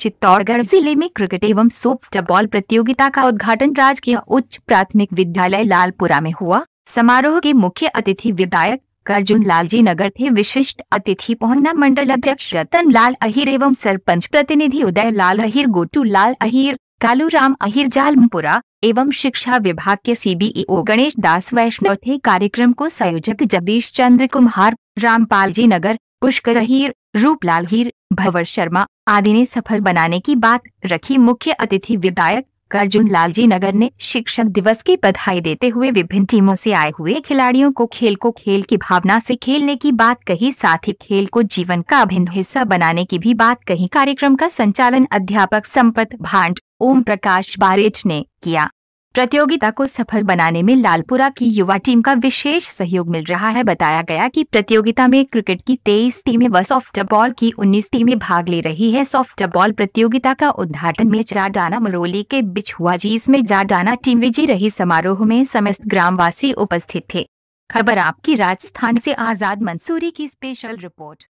चित्तौड़गढ़ जिले में क्रिकेट एवं सोफ्ट बॉल प्रतियोगिता का उद्घाटन राजकीय उच्च प्राथमिक विद्यालय लालपुरा में हुआ समारोह के मुख्य अतिथि विधायक अर्जुन लाल जी नगर थे विशिष्ट अतिथि पहुना मंडल अध्यक्ष रतन लाल अहिर एवं सरपंच प्रतिनिधि उदय लाल अहिर गोटू लाल अहिर कालू राम अहिर जालमपुरा एवं शिक्षा विभाग के सीबीईओ गणेश दास वैष्णव थे कार्यक्रम को संयोजक जगदीश चंद्र कुमार रामपाल जी नगर पुष्कर अहिर रूपलाल हीर भवर शर्मा आदि ने सफल बनाने की बात रखी मुख्य अतिथि विधायक अर्जुन लाल जी नगर ने शिक्षक दिवस की बधाई देते हुए विभिन्न टीमों से आए हुए खिलाड़ियों को खेल को खेल की भावना से खेलने की बात कही साथ ही खेल को जीवन का अभिन्न हिस्सा बनाने की भी बात कही कार्यक्रम का संचालन अध्यापक संपत भांड ओम प्रकाश बारेट ने किया प्रतियोगिता को सफल बनाने में लालपुरा की युवा टीम का विशेष सहयोग मिल रहा है बताया गया कि प्रतियोगिता में क्रिकेट की तेईस टीमें व बॉल की उन्नीस टीमें भाग ले रही है सॉफ्ट बॉल प्रतियोगिता का उद्घाटन में जाडाना मरोली के बीच हुआ जिसमें जाडाना टीम विजयी रही समारोह में समस्त ग्रामवासी उपस्थित थे खबर आपकी राजस्थान से आजाद मंसूरी की स्पेशल रिपोर्ट